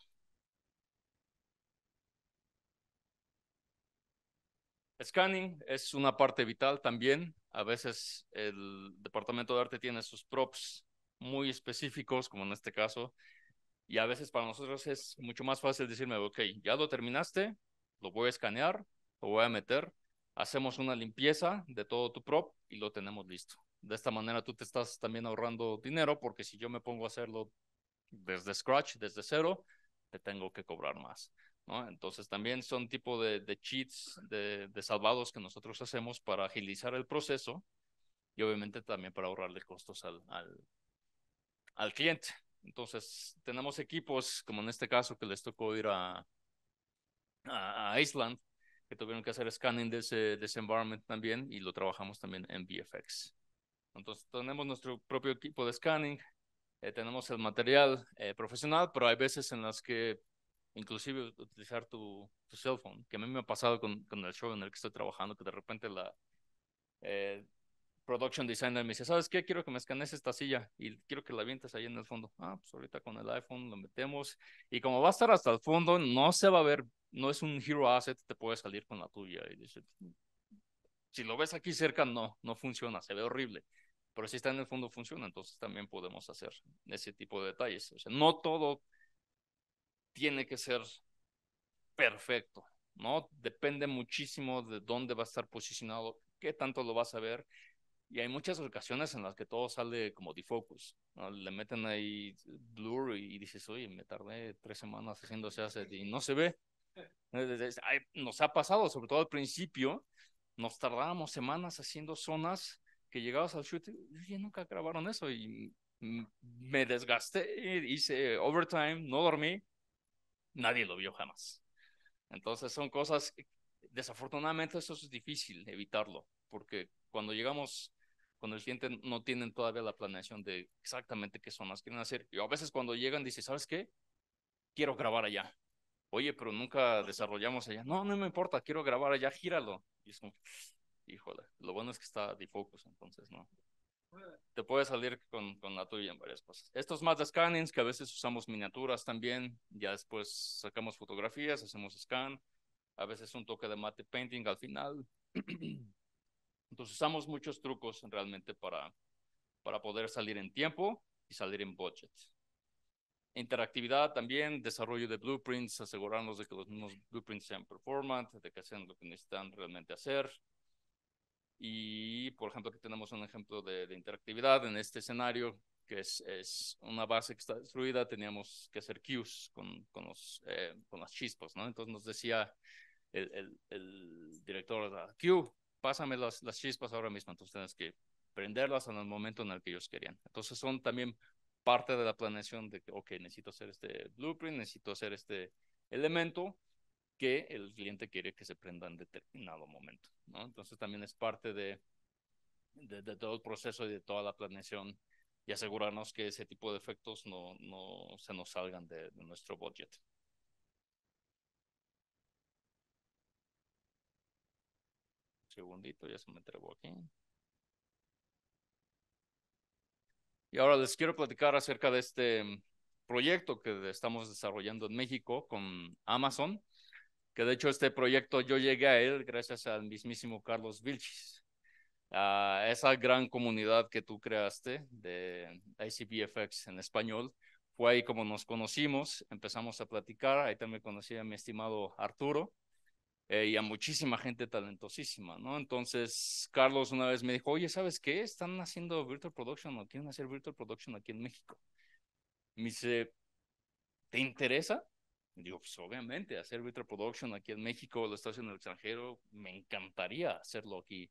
Scanning es una parte vital también. A veces el departamento de arte tiene sus props muy específicos, como en este caso, y a veces para nosotros es mucho más fácil decirme, ok, ya lo terminaste, lo voy a escanear, lo voy a meter, hacemos una limpieza de todo tu prop y lo tenemos listo. De esta manera tú te estás también ahorrando dinero porque si yo me pongo a hacerlo desde scratch, desde cero, te tengo que cobrar más. Entonces también son tipo de, cheats, de, salvados que nosotros hacemos para agilizar el proceso y obviamente también para ahorrarle costos al, cliente. Entonces tenemos equipos, como en este caso que les tocó ir a, a, Island, que tuvieron que hacer scanning de de ese environment también y lo trabajamos también en VFX. Entonces tenemos nuestro propio equipo de scanning, eh, tenemos el material eh, profesional, pero hay veces en las que inclusive utilizar tu, tu cell phone, que a mí me ha pasado con, el show en el que estoy trabajando, que de repente la eh, production designer me dice, ¿sabes qué? Quiero que me escanees esta silla y quiero que la vientes ahí en el fondo. Ah, pues ahorita con el iPhone lo metemos y como va a estar hasta el fondo, no se va a ver, no es un hero asset, te puede salir con la tuya. Y dice, si lo ves aquí cerca, no, no funciona, se ve horrible. Pero si está en el fondo, funciona. Entonces también podemos hacer ese tipo de detalles. O sea, no todo tiene que ser perfecto, ¿no? Depende muchísimo de dónde va a estar posicionado, qué tanto lo vas a ver. Y hay muchas ocasiones en las que todo sale como defocus. ¿no? Le meten ahí blur y, dices, oye, me tardé tres semanas haciendo ese y no se ve. Nos ha pasado, sobre todo al principio, nos tardábamos semanas haciendo zonas que llegabas al shoot, y nunca grabaron eso y me desgasté, hice overtime, no dormí, nadie lo vio jamás. Entonces son cosas, desafortunadamente eso es difícil evitarlo, porque cuando llegamos cuando el cliente no tienen todavía la planeación de exactamente qué zonas quieren hacer. Y a veces cuando llegan dicen, ¿sabes qué? Quiero grabar allá. Oye, pero nunca desarrollamos allá. No, no me importa, quiero grabar allá, gíralo. Y es como, híjole, lo bueno es que está de focus entonces no. Te puede salir con, con la tuya en varias cosas. Estos de Scannings, que a veces usamos miniaturas también, ya después sacamos fotografías, hacemos scan, a veces un toque de mate painting al final. Entonces usamos muchos trucos realmente para, para poder salir en tiempo y salir en budget. Interactividad también, desarrollo de blueprints, asegurarnos de que los mismos blueprints sean performance, de que sean lo que necesitan realmente hacer. Y, por ejemplo, aquí tenemos un ejemplo de, interactividad en este escenario, que es, es, una base que está destruida, teníamos que hacer queues con, con, los, eh, con las chispas, ¿no? Entonces nos decía el, el, director, de ah, queue, pásame las, las chispas ahora mismo, entonces tienes que prenderlas en el momento en el que ellos querían. Entonces son también parte de la planeación de que, ok, necesito hacer este blueprint, necesito hacer este elemento que el cliente quiere que se prenda en determinado momento, ¿no? Entonces también es parte de, de, todo el proceso y de toda la planeación y asegurarnos que ese tipo de efectos no, no se nos salgan de, nuestro budget. Un segundito, ya se me entrego aquí. Y ahora les quiero platicar acerca de este mm, proyecto que estamos desarrollando en México con Amazon, que de hecho este proyecto yo llegué a él gracias al mismísimo Carlos Vilchis, a esa gran comunidad que tú creaste de ICBFX en español. Fue ahí como nos conocimos, empezamos a platicar, ahí también conocí a mi estimado Arturo eh, y a muchísima gente talentosísima, ¿no? Entonces, Carlos una vez me dijo, oye, ¿sabes qué? Están haciendo virtual production o quieren hacer virtual production aquí en México. Me dice, ¿te interesa? digo, pues obviamente, hacer virtual production aquí en México, lo estás haciendo en el extranjero, me encantaría hacerlo aquí,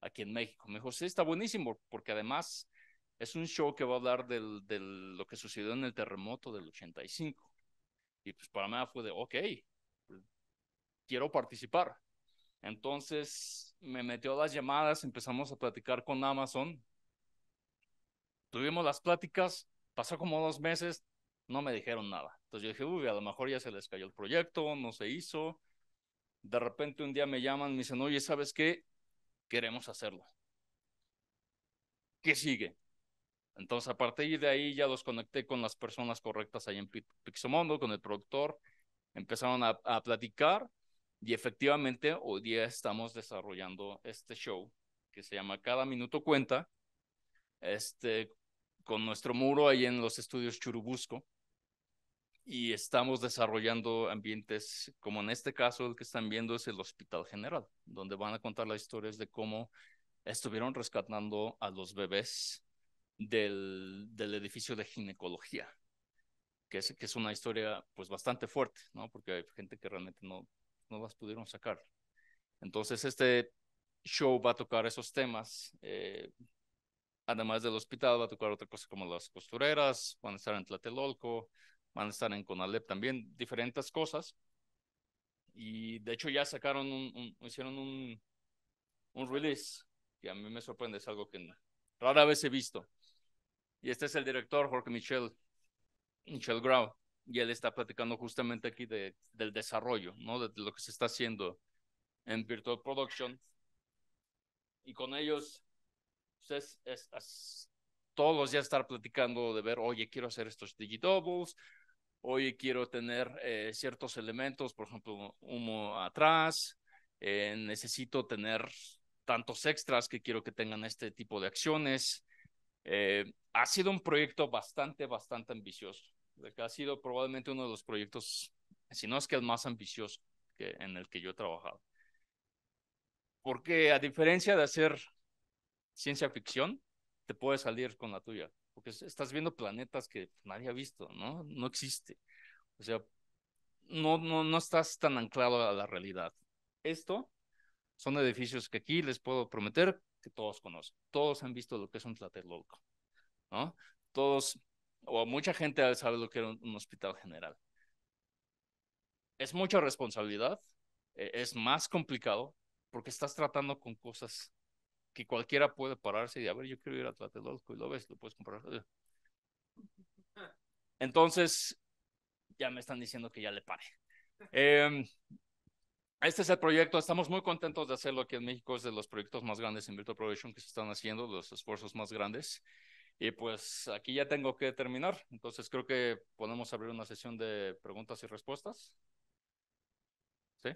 aquí en México. Me dijo, sí, está buenísimo, porque además es un show que va a hablar de del, lo que sucedió en el terremoto del 85. Y pues para mí fue de, ok, quiero participar. Entonces me metió las llamadas, empezamos a platicar con Amazon, tuvimos las pláticas, pasó como dos meses, no me dijeron nada. Entonces yo dije, uy, a lo mejor ya se les cayó el proyecto, no se hizo. De repente un día me llaman, me dicen, oye, ¿sabes qué? Queremos hacerlo. ¿Qué sigue? Entonces, a partir de ahí ya los conecté con las personas correctas ahí en Pixomondo, con el productor. Empezaron a, a platicar y efectivamente, hoy día estamos desarrollando este show que se llama Cada Minuto Cuenta, este, con nuestro muro ahí en los estudios Churubusco. Y estamos desarrollando ambientes, como en este caso, el que están viendo es el Hospital General, donde van a contar las historias de cómo estuvieron rescatando a los bebés del, del edificio de ginecología, que es, que es una historia pues bastante fuerte, ¿no? Porque hay gente que realmente no, no las pudieron sacar. Entonces, este show va a tocar esos temas. Eh, además del hospital, va a tocar otra cosa como las costureras, van a estar en Tlatelolco, van a estar en Conalep también, diferentes cosas. Y de hecho ya sacaron un, hicieron un, un release que a mí me sorprende, es algo que rara vez he visto. Y este es el director, Jorge Michel, Michel Grau y él está platicando justamente aquí de, del desarrollo, ¿no? De, lo que se está haciendo en Virtual Production. Y con ellos, pues, todos ya días estar platicando de ver, oye, quiero hacer estos digidoubles, oye, quiero tener eh, ciertos elementos, por ejemplo, humo atrás, eh, necesito tener tantos extras que quiero que tengan este tipo de acciones. Eh, ha sido un proyecto bastante, bastante ambicioso que ha sido probablemente uno de los proyectos, si no es que el más ambicioso que, en el que yo he trabajado. Porque a diferencia de hacer ciencia ficción, te puedes salir con la tuya, porque estás viendo planetas que nadie ha visto, ¿no? No existe. O sea, no, no, no estás tan anclado a la realidad. Esto son edificios que aquí les puedo prometer que todos conocen. Todos han visto lo que es un Tlatelolco, ¿no? Todos o mucha gente sabe lo que era un, hospital general. Es mucha responsabilidad, e, es más complicado porque estás tratando con cosas que cualquiera puede pararse y a ver, yo quiero ir a Tlatelolco y lo ves, lo puedes comprar. Entonces, ya me están diciendo que ya le pare. Em, este es el proyecto, estamos muy contentos de hacerlo Que en México, es de los proyectos más grandes en Virtual Provision que se están haciendo, los esfuerzos más grandes. Y pues aquí ya tengo que terminar, entonces creo que podemos abrir una sesión de preguntas y respuestas. ¿Sí?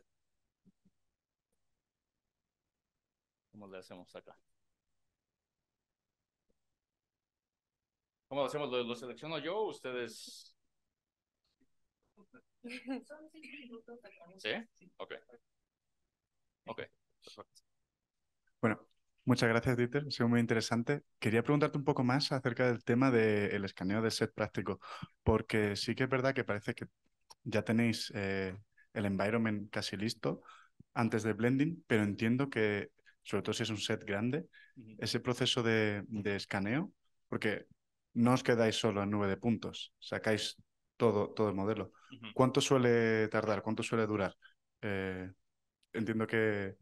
¿Cómo le hacemos acá? ¿Cómo lo hacemos? ¿Lo, selecciono yo o ustedes? Son cinco minutos. ¿Sí? Ok. Ok. Bueno, Muchas gracias, Dieter. Ha sido muy interesante. Quería preguntarte un poco más acerca del tema del escaneo de set práctico, porque sí que es verdad que parece que ya tenéis eh, el environment casi listo antes de blending, pero entiendo que, sobre todo si es un set grande, ese proceso de, escaneo, porque no os quedáis solo en nube de puntos, sacáis todo, todo el modelo. ¿Cuánto suele tardar? ¿Cuánto suele durar? Eh, entiendo que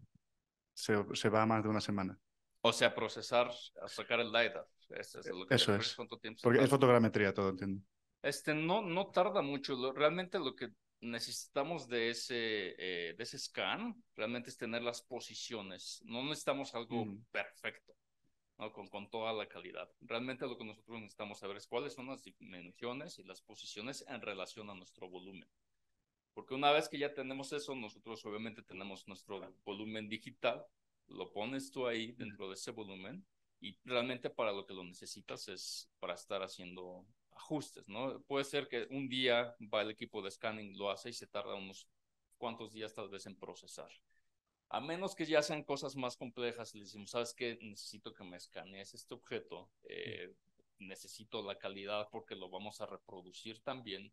se, se va más de una semana. O sea, procesar, sacar el LiDAR. Eso es. es. tiempo Porque es fotogrametría, todo entiendo. Este, no, no tarda mucho. realmente lo que necesitamos de ese, eh, de ese scan realmente es tener las posiciones. No necesitamos algo perfecto, ¿no? con, con toda la calidad. Realmente lo que nosotros necesitamos saber es cuáles son las dimensiones y las posiciones en relación a nuestro volumen. Porque una vez que ya tenemos eso, nosotros obviamente tenemos nuestro volumen digital lo pones tú ahí dentro de ese volumen y realmente para lo que lo necesitas es para estar haciendo ajustes, ¿no? Puede ser que un día va el equipo de scanning, lo hace y se tarda unos cuantos días tal vez en procesar. A menos que ya sean cosas más complejas, le decimos, ¿sabes qué? Necesito que me escanees este objeto, eh, necesito la calidad porque lo vamos a reproducir también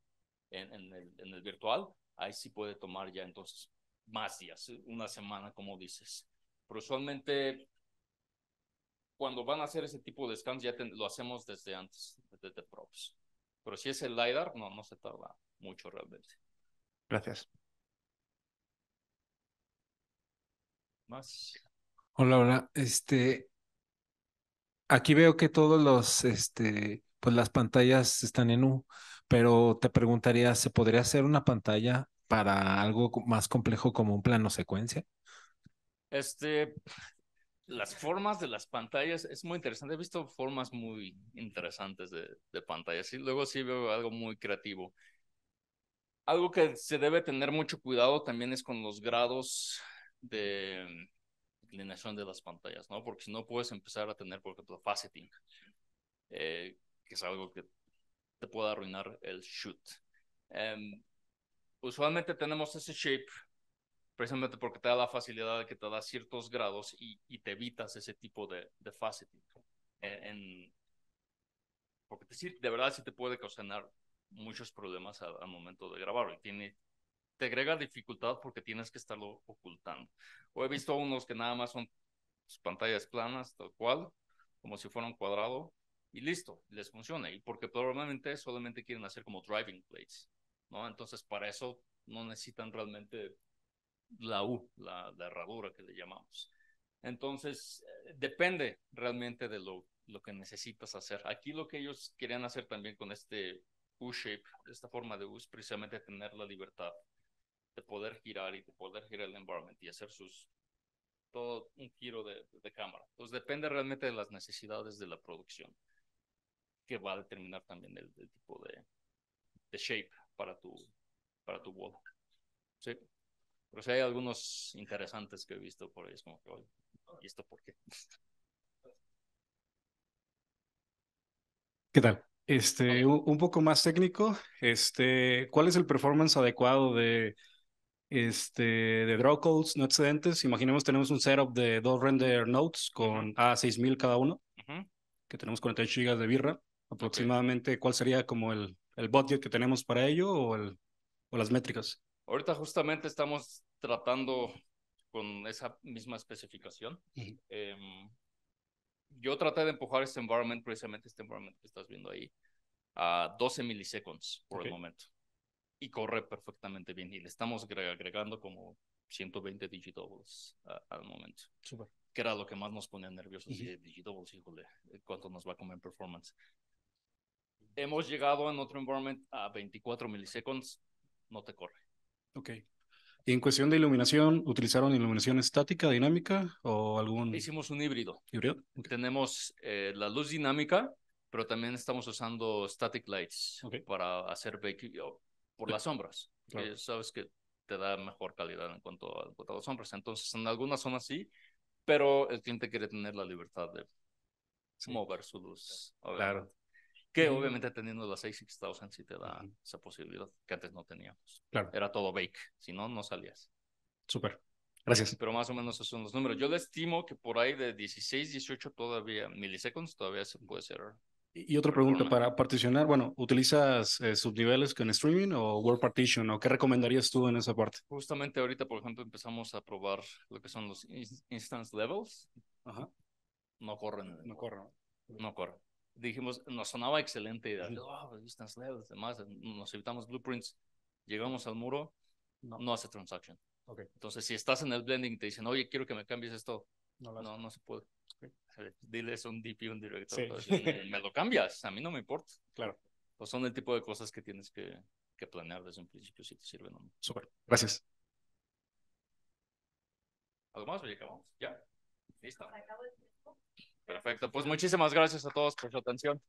en el virtual. Ahí sí puede tomar ya entonces más días, una semana, como dices pero usualmente cuando van a hacer ese tipo de scans ya lo hacemos desde antes, desde props. Pero si es el LiDAR, no, no se tarda mucho realmente. Gracias. Más. Hola, hola. Este, aquí veo que todos los, este, pues las pantallas están en U, pero te preguntaría, ¿se podría hacer una pantalla para algo más complejo como un plano secuencia? Este, las formas de las pantallas es muy interesante. He visto formas muy interesantes de, pantallas. Y luego sí veo algo muy creativo. Algo que se debe tener mucho cuidado también es con los grados de mm, inclinación de las pantallas, ¿no? Porque si no puedes empezar a tener, por ejemplo, faceting, eh, que es algo que te puede arruinar el shoot. Em, usualmente tenemos ese shape precisamente porque te da la facilidad de que te da ciertos grados y, te evitas ese tipo de, de faceting. En, porque te, de verdad sí te puede causar muchos problemas al, momento de grabarlo y tiene, te agrega dificultad porque tienes que estarlo ocultando. O he visto unos que nada más son pantallas planas, tal cual, como si fuera un cuadrado, y listo, les funciona. Y porque probablemente solamente quieren hacer como driving plates, ¿no? Entonces, para eso no necesitan realmente la U, la, herradura que le llamamos. Entonces, eh, depende realmente de lo, lo que necesitas hacer. Aquí lo que ellos querían hacer también con este U-shape, esta forma de U, es precisamente tener la libertad de poder girar y de poder girar el environment y hacer sus todo un giro de, cámara. Entonces depende realmente de las necesidades de la producción, que va a determinar también el, tipo de, shape para tu, para tu Sí. Pero si hay algunos interesantes que he visto por ahí. Es como que, ¿y esto por qué? ¿Qué tal? Este, un, poco más técnico, este, ¿cuál es el performance adecuado de, este, de draw codes no excedentes? Imaginemos tenemos un setup de dos render nodes con A6000 cada uno, que tenemos 48 gigas de birra. Aproximadamente, ¿cuál sería como el, el budget que tenemos para ello o, el, o las métricas? Ahorita justamente estamos tratando con esa misma especificación. Em, yo traté de empujar este environment, precisamente este environment que estás viendo ahí, a 12 miliseconds por el momento. Y corre perfectamente bien. Y le estamos agregando como 120 digidoubles al momento. Que era lo que más nos ponía nerviosos. Eh, ¿cuánto nos va a comer performance? Hemos llegado en otro environment a 24 miliseconds, no te corre. Ok. Y en cuestión de iluminación, ¿utilizaron iluminación estática, dinámica o algún...? Hicimos un híbrido. ¿Híbrido? Tenemos eh, la luz dinámica, pero también estamos usando static lights para hacer vehículo por las sombras. sabes que te da mejor calidad en cuanto, a, las sombras. Entonces, en algunas zonas sí, pero el cliente quiere tener la libertad de mover su luz. Claro. Que obviamente teniendo las seis 6000 sí te da esa posibilidad que antes no teníamos. Claro. Era todo bake, si no, no salías. Súper. Gracias. Pero más o menos esos son los números. Yo le estimo que por ahí de 16, 18 todavía, milisegundos todavía se puede ser. Y, otra pregunta, para particionar, bueno, ¿utilizas eh, subniveles con streaming o Word Partition o qué recomendarías tú en esa parte? Justamente ahorita, por ejemplo, empezamos a probar lo que son los instance levels. Ajá. No corren. No corren. No corren dijimos, nos sonaba excelente idea. Oh, pues, nos evitamos blueprints, llegamos al muro, no, hace transaction. Entonces, si estás en el blending y te dicen, oye, quiero que me cambies esto, no, no, no se puede. Diles un DP, un director, me lo cambias, a mí no me importa. Claro. Pues, son el tipo de cosas que tienes que, que planear desde un principio si te sirven o no. Súper, gracias. ¿Algo más? Oye, acabamos. Ya. Listo. Perfecto, pues muchísimas gracias a todos por su atención.